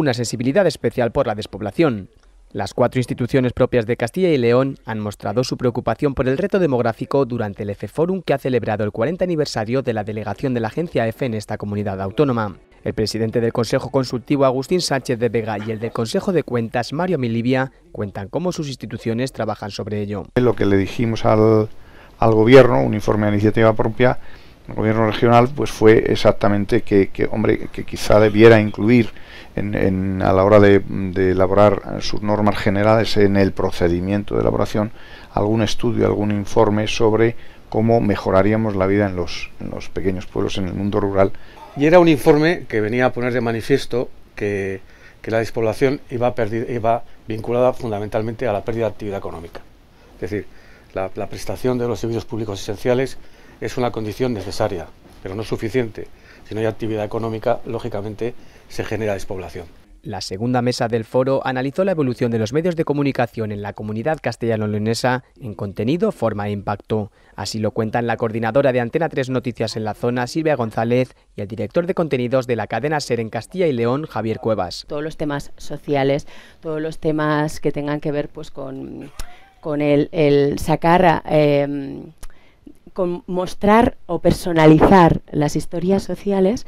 una sensibilidad especial por la despoblación. Las cuatro instituciones propias de Castilla y León han mostrado su preocupación por el reto demográfico durante el EFE Forum que ha celebrado el 40 aniversario de la delegación de la agencia EFE en esta comunidad autónoma. El presidente del Consejo Consultivo Agustín Sánchez de Vega y el del Consejo de Cuentas Mario Milivia cuentan cómo sus instituciones trabajan sobre ello. Lo que le dijimos al, al gobierno, un informe de iniciativa propia, el gobierno regional pues fue exactamente que, hombre que quizá debiera incluir en, a la hora de, elaborar sus normas generales en el procedimiento de elaboración algún estudio algún informe sobre cómo mejoraríamos la vida en los, pequeños pueblos en el mundo rural y era un informe que venía a poner de manifiesto que, la despoblación iba, vinculada fundamentalmente a la pérdida de actividad económica es decir la, la prestación de los servicios públicos esenciales es una condición necesaria, pero no suficiente. Si no hay actividad económica, lógicamente se genera despoblación. La segunda mesa del foro analizó la evolución de los medios de comunicación en la comunidad castellano-leonesa en contenido, forma e impacto. Así lo cuentan la coordinadora de Antena 3 Noticias en la zona, Silvia González, y el director de contenidos de la cadena SER en Castilla y León, Javier Cuevas. Todos los temas sociales, todos los temas que tengan que ver pues, con, el, sacar... Eh, con mostrar o personalizar las historias sociales,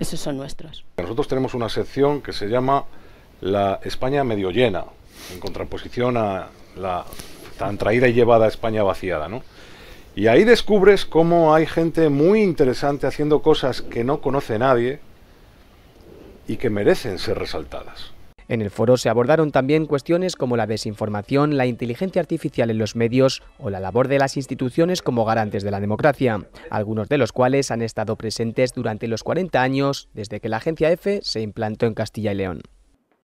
esos son nuestros. Nosotros tenemos una sección que se llama la España medio llena, en contraposición a la tan traída y llevada España vaciada, ¿no? Y ahí descubres cómo hay gente muy interesante haciendo cosas que no conoce nadie y que merecen ser resaltadas. En el foro se abordaron también cuestiones como la desinformación, la inteligencia artificial en los medios o la labor de las instituciones como garantes de la democracia, algunos de los cuales han estado presentes durante los 40 años desde que la agencia EFE se implantó en Castilla y León.